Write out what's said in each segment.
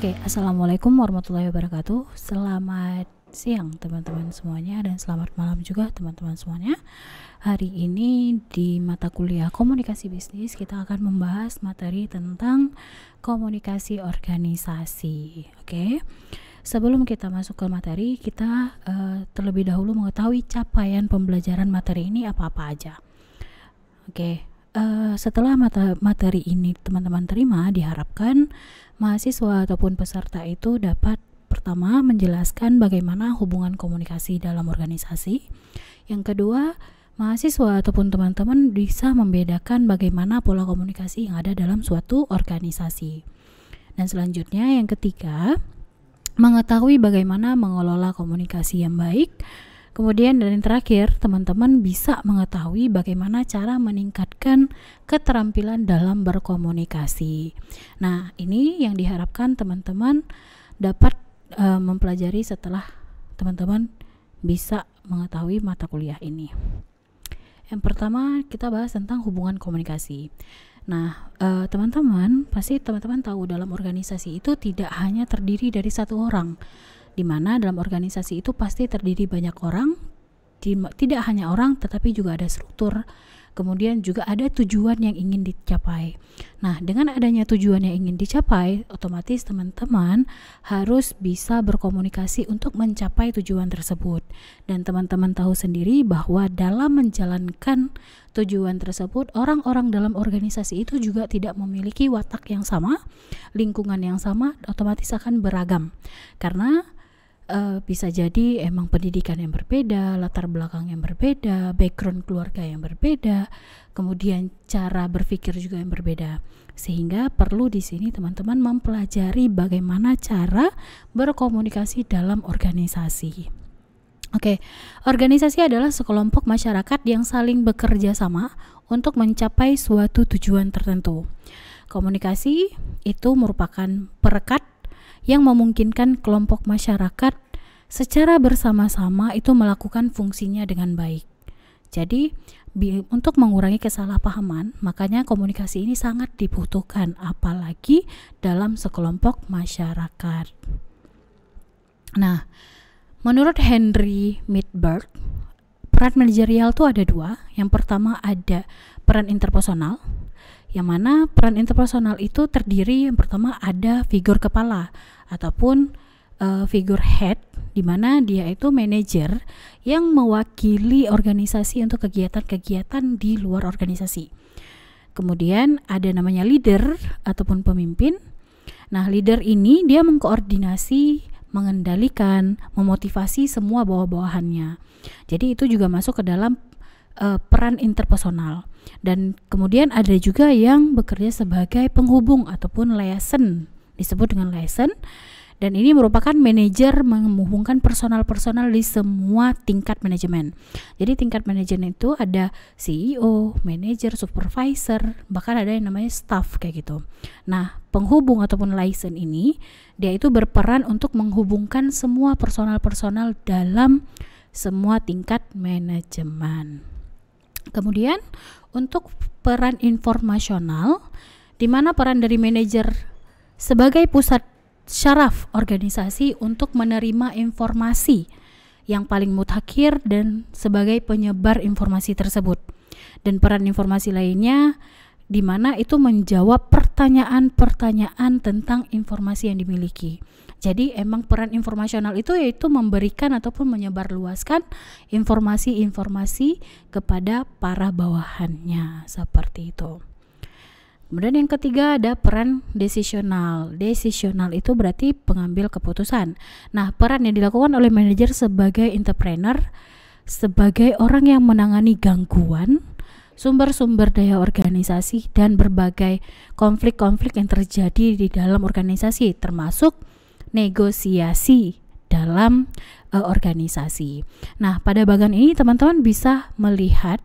Oke, okay, assalamualaikum warahmatullahi wabarakatuh. Selamat siang teman-teman semuanya dan selamat malam juga teman-teman semuanya. Hari ini di mata kuliah komunikasi bisnis kita akan membahas materi tentang komunikasi organisasi. Oke. Okay? Sebelum kita masuk ke materi, kita uh, terlebih dahulu mengetahui capaian pembelajaran materi ini apa-apa aja. Oke. Okay Eh, setelah mata materi ini teman-teman terima diharapkan mahasiswa ataupun peserta itu dapat pertama menjelaskan bagaimana hubungan komunikasi dalam organisasi. Yang kedua, mahasiswa ataupun teman-teman bisa membedakan bagaimana pola komunikasi yang ada dalam suatu organisasi. Dan selanjutnya yang ketiga, mengetahui bagaimana mengelola komunikasi yang baik Kemudian dan yang terakhir, teman-teman bisa mengetahui bagaimana cara meningkatkan keterampilan dalam berkomunikasi. Nah, ini yang diharapkan teman-teman dapat e, mempelajari setelah teman-teman bisa mengetahui mata kuliah ini. Yang pertama, kita bahas tentang hubungan komunikasi. Nah, eh, teman-teman, pasti teman-teman tahu dalam organisasi itu tidak hanya terdiri dari satu orang di mana dalam organisasi itu pasti terdiri banyak orang tidak hanya orang tetapi juga ada struktur kemudian juga ada tujuan yang ingin dicapai nah dengan adanya tujuan yang ingin dicapai otomatis teman-teman harus bisa berkomunikasi untuk mencapai tujuan tersebut dan teman-teman tahu sendiri bahwa dalam menjalankan tujuan tersebut orang-orang dalam organisasi itu juga tidak memiliki watak yang sama lingkungan yang sama otomatis akan beragam karena uh, bisa jadi emang pendidikan yang berbeda, latar belakang yang berbeda, background keluarga yang berbeda, kemudian cara berpikir juga yang berbeda. Sehingga perlu di sini teman-teman mempelajari bagaimana cara berkomunikasi dalam organisasi. Oke, okay. organisasi adalah sekelompok masyarakat yang saling bekerja sama untuk mencapai suatu tujuan tertentu. Komunikasi itu merupakan perekat yang memungkinkan kelompok masyarakat secara bersama-sama itu melakukan fungsinya dengan baik. Jadi, untuk mengurangi kesalahpahaman, makanya komunikasi ini sangat dibutuhkan, apalagi dalam sekelompok masyarakat. Nah, menurut Henry Midberg, peran manajerial itu ada dua. Yang pertama ada peran interpersonal, yang mana peran interpersonal itu terdiri yang pertama ada figur kepala ataupun uh, figur head di mana dia itu manajer yang mewakili organisasi untuk kegiatan-kegiatan di luar organisasi. Kemudian ada namanya leader ataupun pemimpin. Nah, leader ini dia mengkoordinasi, mengendalikan, memotivasi semua bawah-bawahannya. Jadi itu juga masuk ke dalam uh, peran interpersonal. Dan kemudian ada juga yang bekerja sebagai penghubung ataupun liaison, disebut dengan liaison. Dan ini merupakan manajer menghubungkan personal-personal di semua tingkat manajemen. Jadi tingkat manajemen itu ada CEO, manajer, supervisor, bahkan ada yang namanya staff kayak gitu. Nah, penghubung ataupun liaison ini dia itu berperan untuk menghubungkan semua personal-personal dalam semua tingkat manajemen. Kemudian untuk peran informasional di mana peran dari manajer sebagai pusat syaraf organisasi untuk menerima informasi yang paling mutakhir dan sebagai penyebar informasi tersebut. Dan peran informasi lainnya di mana itu menjawab pertanyaan-pertanyaan tentang informasi yang dimiliki. Jadi emang peran informasional itu yaitu memberikan ataupun menyebarluaskan informasi-informasi kepada para bawahannya seperti itu. Kemudian yang ketiga ada peran desisional. Desisional itu berarti pengambil keputusan. Nah, peran yang dilakukan oleh manajer sebagai entrepreneur sebagai orang yang menangani gangguan sumber-sumber daya organisasi dan berbagai konflik-konflik yang terjadi di dalam organisasi termasuk negosiasi dalam uh, organisasi. Nah, pada bagian ini teman-teman bisa melihat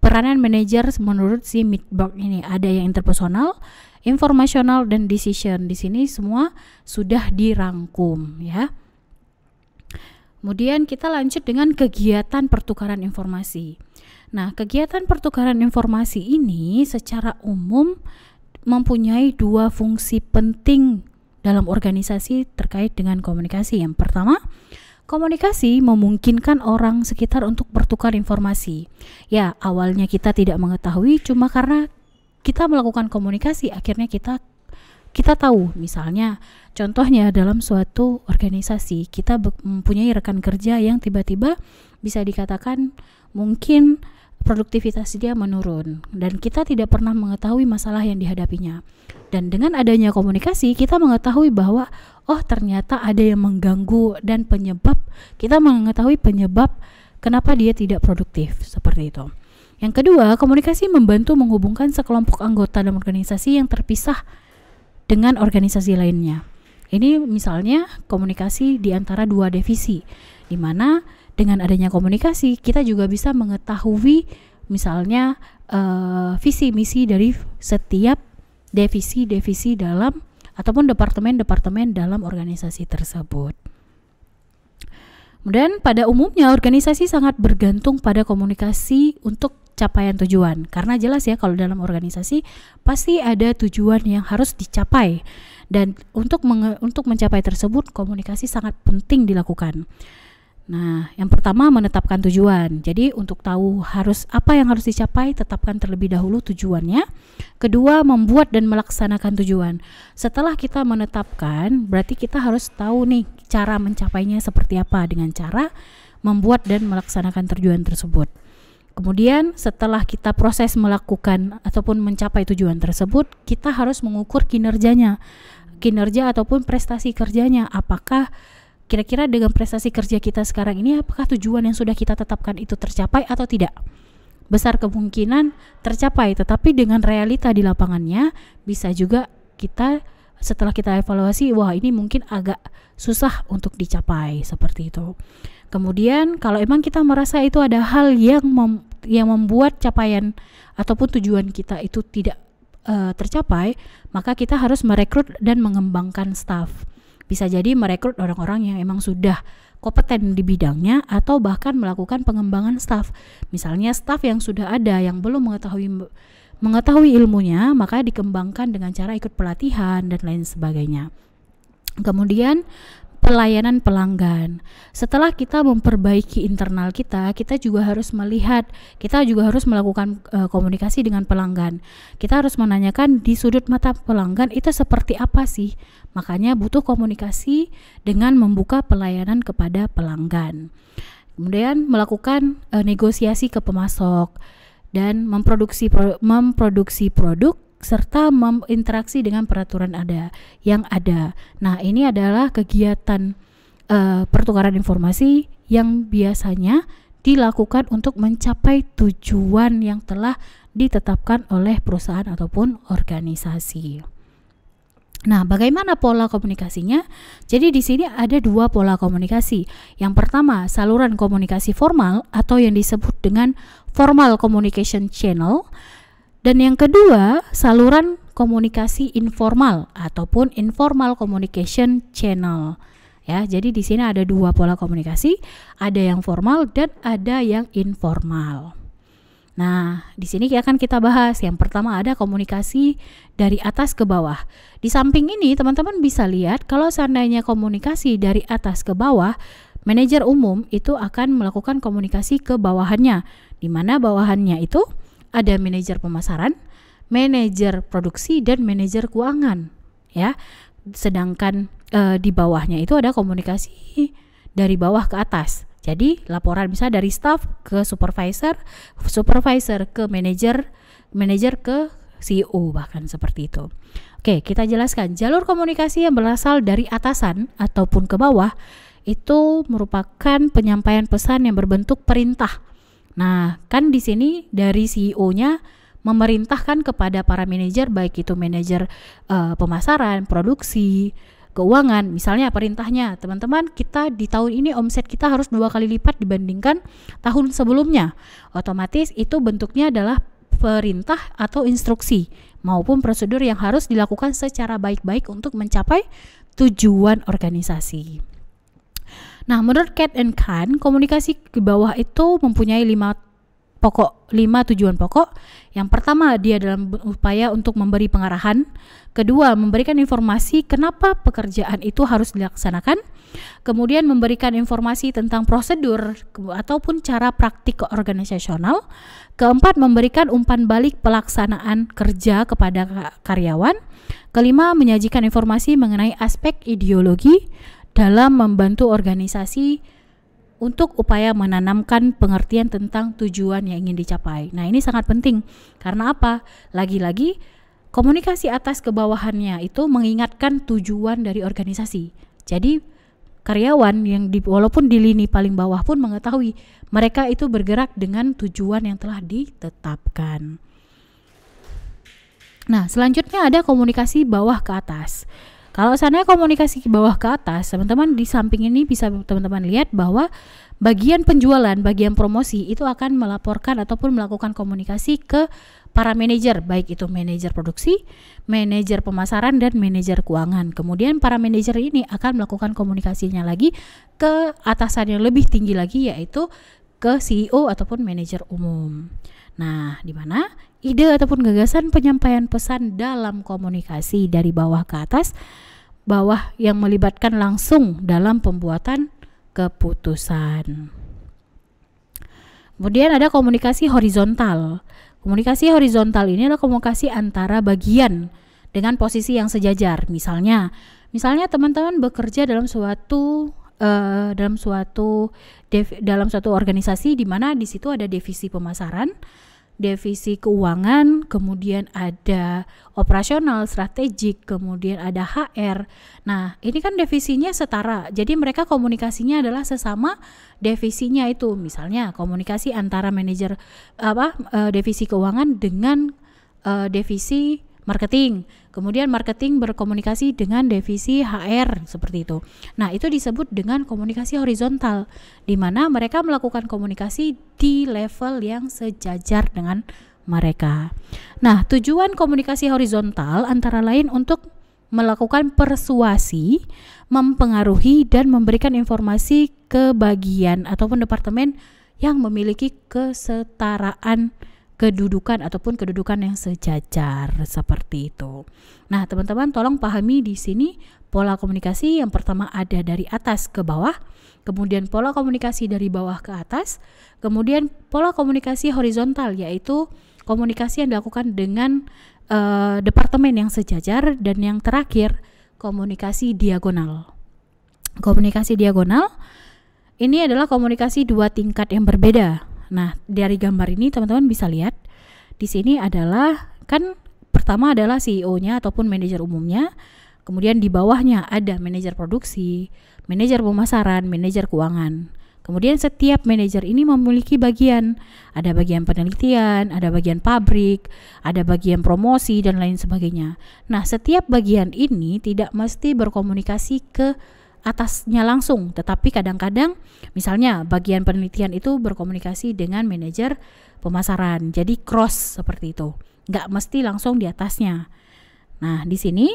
peranan manajer menurut si Midberg ini ada yang interpersonal, informasional dan decision. Di sini semua sudah dirangkum ya. Kemudian kita lanjut dengan kegiatan pertukaran informasi. Nah, kegiatan pertukaran informasi ini secara umum mempunyai dua fungsi penting dalam organisasi terkait dengan komunikasi. Yang pertama, Komunikasi memungkinkan orang sekitar untuk bertukar informasi. Ya, awalnya kita tidak mengetahui cuma karena kita melakukan komunikasi akhirnya kita kita tahu misalnya contohnya dalam suatu organisasi kita mempunyai rekan kerja yang tiba-tiba bisa dikatakan mungkin produktivitas dia menurun dan kita tidak pernah mengetahui masalah yang dihadapinya. Dan dengan adanya komunikasi, kita mengetahui bahwa oh ternyata ada yang mengganggu dan penyebab kita mengetahui penyebab kenapa dia tidak produktif seperti itu. Yang kedua, komunikasi membantu menghubungkan sekelompok anggota dalam organisasi yang terpisah dengan organisasi lainnya. Ini misalnya komunikasi di antara dua divisi, di mana dengan adanya komunikasi kita juga bisa mengetahui misalnya uh, visi misi dari setiap divisi-divisi dalam ataupun departemen-departemen dalam organisasi tersebut. Kemudian pada umumnya organisasi sangat bergantung pada komunikasi untuk capaian tujuan. Karena jelas ya kalau dalam organisasi pasti ada tujuan yang harus dicapai dan untuk untuk mencapai tersebut komunikasi sangat penting dilakukan. Nah, yang pertama menetapkan tujuan. Jadi untuk tahu harus apa yang harus dicapai, tetapkan terlebih dahulu tujuannya. Kedua, membuat dan melaksanakan tujuan. Setelah kita menetapkan, berarti kita harus tahu nih cara mencapainya seperti apa dengan cara membuat dan melaksanakan tujuan tersebut. Kemudian setelah kita proses melakukan ataupun mencapai tujuan tersebut, kita harus mengukur kinerjanya. Kinerja ataupun prestasi kerjanya apakah Kira-kira dengan prestasi kerja kita sekarang ini apakah tujuan yang sudah kita tetapkan itu tercapai atau tidak? Besar kemungkinan tercapai, tetapi dengan realita di lapangannya bisa juga kita setelah kita evaluasi, wah ini mungkin agak susah untuk dicapai seperti itu. Kemudian kalau emang kita merasa itu ada hal yang mem yang membuat capaian ataupun tujuan kita itu tidak uh, tercapai, maka kita harus merekrut dan mengembangkan staff. Bisa jadi merekrut orang-orang yang emang sudah kompeten di bidangnya atau bahkan melakukan pengembangan staff Misalnya staff yang sudah ada yang belum mengetahui mengetahui ilmunya, maka dikembangkan dengan cara ikut pelatihan dan lain sebagainya. Kemudian pelayanan pelanggan. Setelah kita memperbaiki internal kita, kita juga harus melihat, kita juga harus melakukan uh, komunikasi dengan pelanggan. Kita harus menanyakan di sudut mata pelanggan itu seperti apa sih? Makanya butuh komunikasi dengan membuka pelayanan kepada pelanggan. Kemudian melakukan uh, negosiasi ke pemasok dan memproduksi memproduksi produk serta interaksi dengan peraturan ada yang ada. Nah, ini adalah kegiatan e, pertukaran informasi yang biasanya dilakukan untuk mencapai tujuan yang telah ditetapkan oleh perusahaan ataupun organisasi. Nah, bagaimana pola komunikasinya? Jadi di sini ada dua pola komunikasi. Yang pertama, saluran komunikasi formal atau yang disebut dengan formal communication channel dan yang kedua, saluran komunikasi informal ataupun informal communication channel. Ya, jadi di sini ada dua pola komunikasi, ada yang formal dan ada yang informal. Nah, di sini akan kita bahas. Yang pertama ada komunikasi dari atas ke bawah. Di samping ini, teman-teman bisa lihat kalau seandainya komunikasi dari atas ke bawah, manajer umum itu akan melakukan komunikasi ke bawahannya, di mana bawahannya itu ada manajer pemasaran, manajer produksi dan manajer keuangan, ya. Sedangkan e, di bawahnya itu ada komunikasi dari bawah ke atas. Jadi laporan bisa dari staff ke supervisor, supervisor ke manajer, manajer ke CEO bahkan seperti itu. Oke, kita jelaskan jalur komunikasi yang berasal dari atasan ataupun ke bawah itu merupakan penyampaian pesan yang berbentuk perintah Nah, kan di sini dari CEO-nya memerintahkan kepada para manajer baik itu manajer uh, pemasaran, produksi, keuangan. Misalnya perintahnya, teman-teman, kita di tahun ini omset kita harus dua kali lipat dibandingkan tahun sebelumnya. Otomatis itu bentuknya adalah perintah atau instruksi maupun prosedur yang harus dilakukan secara baik-baik untuk mencapai tujuan organisasi. Nah, menurut Kate and Khan, komunikasi di bawah itu mempunyai lima pokok, lima tujuan pokok. Yang pertama, dia dalam upaya untuk memberi pengarahan. Kedua, memberikan informasi kenapa pekerjaan itu harus dilaksanakan. Kemudian memberikan informasi tentang prosedur ataupun cara praktik organisasional. Keempat, memberikan umpan balik pelaksanaan kerja kepada karyawan. Kelima, menyajikan informasi mengenai aspek ideologi dalam membantu organisasi untuk upaya menanamkan pengertian tentang tujuan yang ingin dicapai. Nah, ini sangat penting karena apa? Lagi-lagi komunikasi atas kebawahannya itu mengingatkan tujuan dari organisasi. Jadi karyawan yang di, walaupun di lini paling bawah pun mengetahui mereka itu bergerak dengan tujuan yang telah ditetapkan. Nah, selanjutnya ada komunikasi bawah ke atas. Kalau sana komunikasi ke bawah ke atas, teman-teman di samping ini bisa teman-teman lihat bahwa bagian penjualan, bagian promosi itu akan melaporkan ataupun melakukan komunikasi ke para manajer, baik itu manajer produksi, manajer pemasaran, dan manajer keuangan. Kemudian para manajer ini akan melakukan komunikasinya lagi ke atasan yang lebih tinggi lagi, yaitu ke CEO ataupun manajer umum. Nah, di mana ide ataupun gagasan penyampaian pesan dalam komunikasi dari bawah ke atas, bawah yang melibatkan langsung dalam pembuatan keputusan. Kemudian ada komunikasi horizontal. Komunikasi horizontal ini adalah komunikasi antara bagian dengan posisi yang sejajar. Misalnya, misalnya teman-teman bekerja dalam suatu uh, dalam suatu dalam suatu organisasi di mana di situ ada divisi pemasaran, divisi keuangan, kemudian ada operasional, strategik, kemudian ada HR. Nah, ini kan divisinya setara. Jadi mereka komunikasinya adalah sesama divisinya itu. Misalnya komunikasi antara manajer apa eh, divisi keuangan dengan uh, marketing. Kemudian marketing berkomunikasi dengan divisi HR seperti itu. Nah, itu disebut dengan komunikasi horizontal di mana mereka melakukan komunikasi di level yang sejajar dengan mereka. Nah, tujuan komunikasi horizontal antara lain untuk melakukan persuasi, mempengaruhi dan memberikan informasi ke bagian ataupun departemen yang memiliki kesetaraan kedudukan ataupun kedudukan yang sejajar seperti itu. Nah, teman-teman tolong pahami di sini pola komunikasi yang pertama ada dari atas ke bawah, kemudian pola komunikasi dari bawah ke atas, kemudian pola komunikasi horizontal yaitu komunikasi yang dilakukan dengan e, departemen yang sejajar dan yang terakhir komunikasi diagonal. Komunikasi diagonal ini adalah komunikasi dua tingkat yang berbeda. Nah, dari gambar ini teman-teman bisa lihat di sini adalah kan pertama adalah CEO-nya ataupun manajer umumnya, kemudian di bawahnya ada manajer produksi, manajer pemasaran, manajer keuangan. Kemudian setiap manajer ini memiliki bagian, ada bagian penelitian, ada bagian pabrik, ada bagian promosi dan lain sebagainya. Nah, setiap bagian ini tidak mesti berkomunikasi ke atasnya langsung, tetapi kadang-kadang misalnya bagian penelitian itu berkomunikasi dengan manajer pemasaran. Jadi cross seperti itu. Nggak mesti langsung di atasnya. Nah, di sini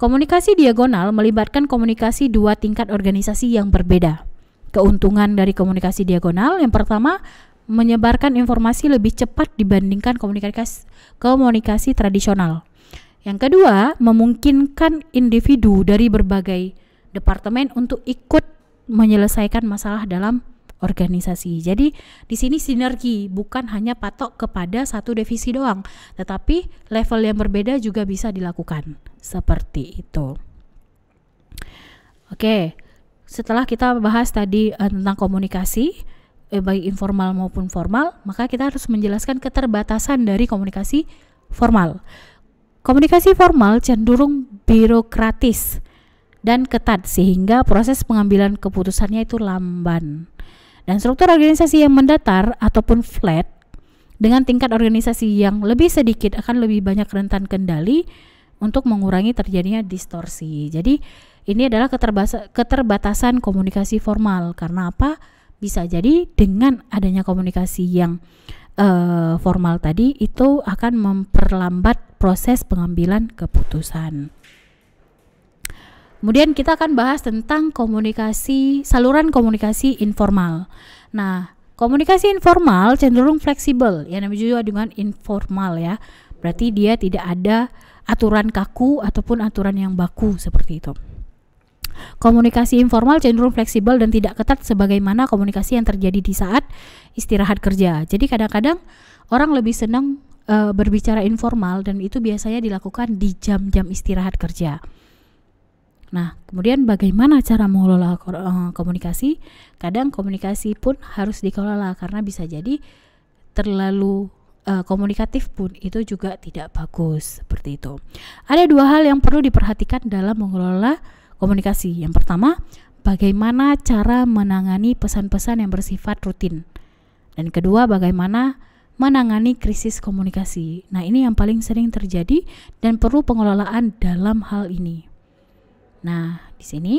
komunikasi diagonal melibatkan komunikasi dua tingkat organisasi yang berbeda. Keuntungan dari komunikasi diagonal yang pertama menyebarkan informasi lebih cepat dibandingkan komunikasi komunikasi tradisional. Yang kedua, memungkinkan individu dari berbagai departemen untuk ikut menyelesaikan masalah dalam organisasi. Jadi di sini sinergi bukan hanya patok kepada satu divisi doang, tetapi level yang berbeda juga bisa dilakukan. Seperti itu. Oke, setelah kita bahas tadi uh, tentang komunikasi eh, baik informal maupun formal, maka kita harus menjelaskan keterbatasan dari komunikasi formal. Komunikasi formal cenderung birokratis dan ketat sehingga proses pengambilan keputusannya itu lamban. Dan struktur organisasi yang mendatar ataupun flat dengan tingkat organisasi yang lebih sedikit akan lebih banyak rentan kendali untuk mengurangi terjadinya distorsi. Jadi ini adalah keterbatasan komunikasi formal karena apa? Bisa jadi dengan adanya komunikasi yang uh, formal tadi itu akan memperlambat proses pengambilan keputusan. Kemudian kita akan bahas tentang komunikasi, saluran komunikasi informal. Nah, komunikasi informal cenderung fleksibel, ya namanya juga dengan informal ya. Berarti dia tidak ada aturan kaku ataupun aturan yang baku seperti itu. Komunikasi informal cenderung fleksibel dan tidak ketat sebagaimana komunikasi yang terjadi di saat istirahat kerja. Jadi kadang-kadang orang lebih senang e, berbicara informal dan itu biasanya dilakukan di jam-jam istirahat kerja. Nah, kemudian bagaimana cara mengelola eh, komunikasi? Kadang komunikasi pun harus dikelola karena bisa jadi terlalu uh, komunikatif pun itu juga tidak bagus seperti itu. Ada dua hal yang perlu diperhatikan dalam mengelola komunikasi. Yang pertama, bagaimana cara menangani pesan-pesan yang bersifat rutin. Dan kedua, bagaimana menangani krisis komunikasi. Nah, ini yang paling sering terjadi dan perlu pengelolaan dalam hal ini. Nah, di sini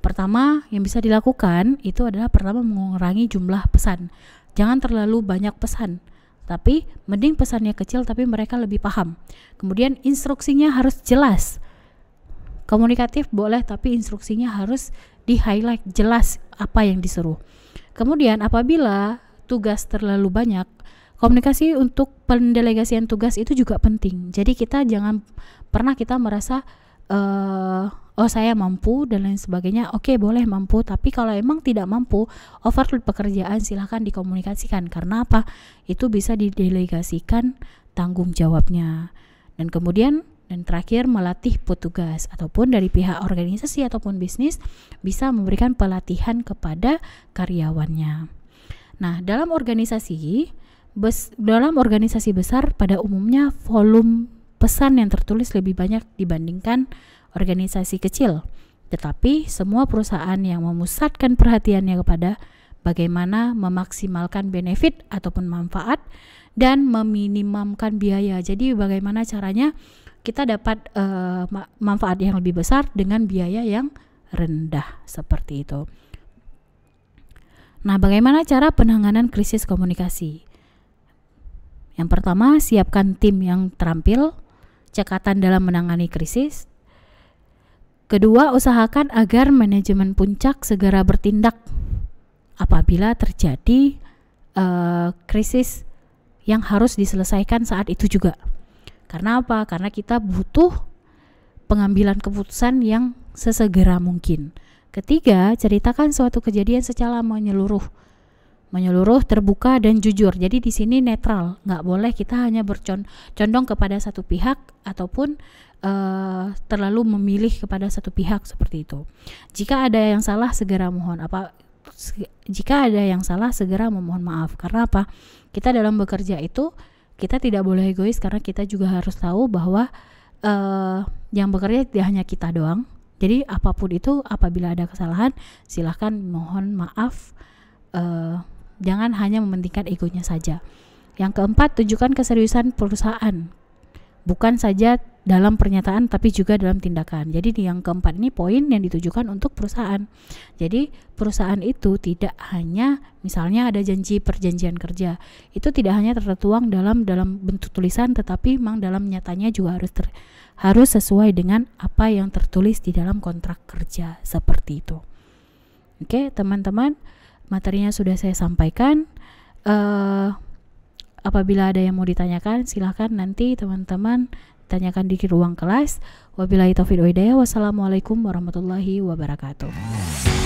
pertama yang bisa dilakukan itu adalah pertama mengurangi jumlah pesan. Jangan terlalu banyak pesan, tapi mending pesannya kecil tapi mereka lebih paham. Kemudian instruksinya harus jelas. Komunikatif boleh tapi instruksinya harus di-highlight jelas apa yang disuruh. Kemudian apabila tugas terlalu banyak, komunikasi untuk pendelegasian tugas itu juga penting. Jadi kita jangan pernah kita merasa uh, oh saya mampu dan lain sebagainya oke okay, boleh mampu tapi kalau emang tidak mampu overload pekerjaan silahkan dikomunikasikan karena apa itu bisa didelegasikan tanggung jawabnya dan kemudian dan terakhir melatih petugas ataupun dari pihak organisasi ataupun bisnis bisa memberikan pelatihan kepada karyawannya nah dalam organisasi bes, dalam organisasi besar pada umumnya volume pesan yang tertulis lebih banyak dibandingkan organisasi kecil. Tetapi semua perusahaan yang memusatkan perhatiannya kepada bagaimana memaksimalkan benefit ataupun manfaat dan meminimumkan biaya. Jadi bagaimana caranya kita dapat uh, manfaat yang lebih besar dengan biaya yang rendah seperti itu. Nah, bagaimana cara penanganan krisis komunikasi? Yang pertama, siapkan tim yang terampil cekatan dalam menangani krisis. Kedua, usahakan agar manajemen puncak segera bertindak apabila terjadi uh, krisis yang harus diselesaikan saat itu juga. Karena apa? Karena kita butuh pengambilan keputusan yang sesegera mungkin. Ketiga, ceritakan suatu kejadian secara menyeluruh menyeluruh, terbuka dan jujur. Jadi di sini netral, nggak boleh kita hanya bercondong kepada satu pihak ataupun uh, terlalu memilih kepada satu pihak seperti itu. Jika ada yang salah segera mohon apa jika ada yang salah segera memohon maaf. Karena apa? Kita dalam bekerja itu kita tidak boleh egois karena kita juga harus tahu bahwa uh, yang bekerja tidak hanya kita doang. Jadi apapun itu apabila ada kesalahan silahkan mohon maaf. Uh, Jangan hanya mementingkan egonya saja. Yang keempat, tunjukkan keseriusan perusahaan. Bukan saja dalam pernyataan tapi juga dalam tindakan. Jadi yang keempat ini poin yang ditujukan untuk perusahaan. Jadi perusahaan itu tidak hanya misalnya ada janji perjanjian kerja. Itu tidak hanya tertuang dalam dalam bentuk tulisan tetapi memang dalam nyatanya juga harus ter, harus sesuai dengan apa yang tertulis di dalam kontrak kerja seperti itu. Oke, teman-teman materinya sudah saya sampaikan. Uh, apabila ada yang mau ditanyakan, silahkan nanti teman-teman tanyakan di ruang kelas. Wabillahi taufiq wa Wassalamualaikum warahmatullahi wabarakatuh.